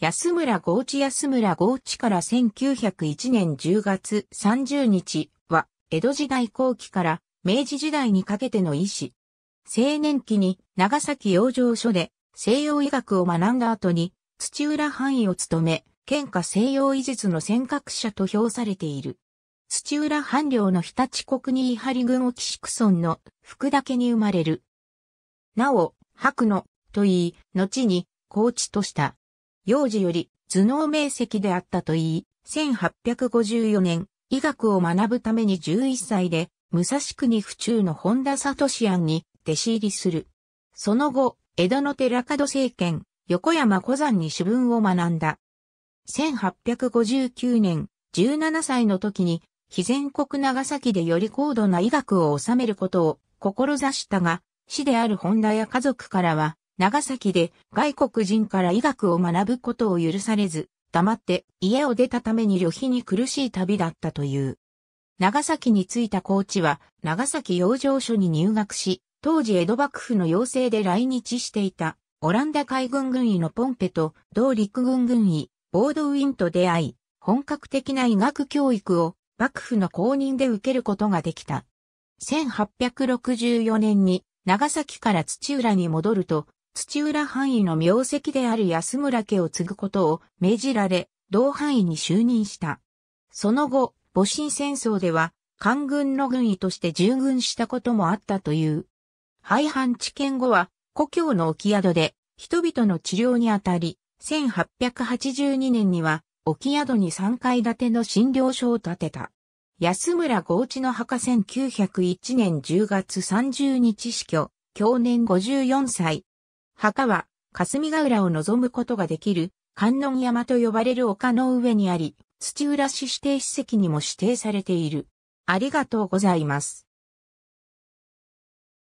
安村豪地安村豪地から1901年10月30日は、江戸時代後期から明治時代にかけての医師。青年期に長崎養生所で西洋医学を学んだ後に土浦範囲を務め、県下西洋医術の尖閣者と評されている。土浦藩領の日立国に伊張郡沖宿村の福田家に生まれる。なお、白野と言い、後に高知とした。幼児より頭脳明晰であったと言い、1854年、医学を学ぶために11歳で、武蔵国府中の本田聡庵に弟子入りする。その後、江戸の寺門政権、横山小山に主文を学んだ。1859年、17歳の時に、非全国長崎でより高度な医学を収めることを志したが、死である本田や家族からは、長崎で外国人から医学を学ぶことを許されず、黙って家を出たために旅費に苦しい旅だったという。長崎に着いた高知は、長崎養生所に入学し、当時江戸幕府の要請で来日していた、オランダ海軍軍医のポンペと、同陸軍軍医、ボードウィンと出会い、本格的な医学教育を、幕府の公認で受けることができた。1864年に、長崎から土浦に戻ると、土浦範囲の名跡である安村家を継ぐことを命じられ、同範囲に就任した。その後、戊辰戦争では、官軍の軍医として従軍したこともあったという。廃藩置県後は、故郷の沖宿で、人々の治療にあたり、1882年には、沖宿に3階建ての診療所を建てた。安村豪地の墓1901年10月30日死去、去年54歳。墓は、霞ヶ浦を望むことができる、観音山と呼ばれる丘の上にあり、土浦市指定史跡にも指定されている。ありがとうございます。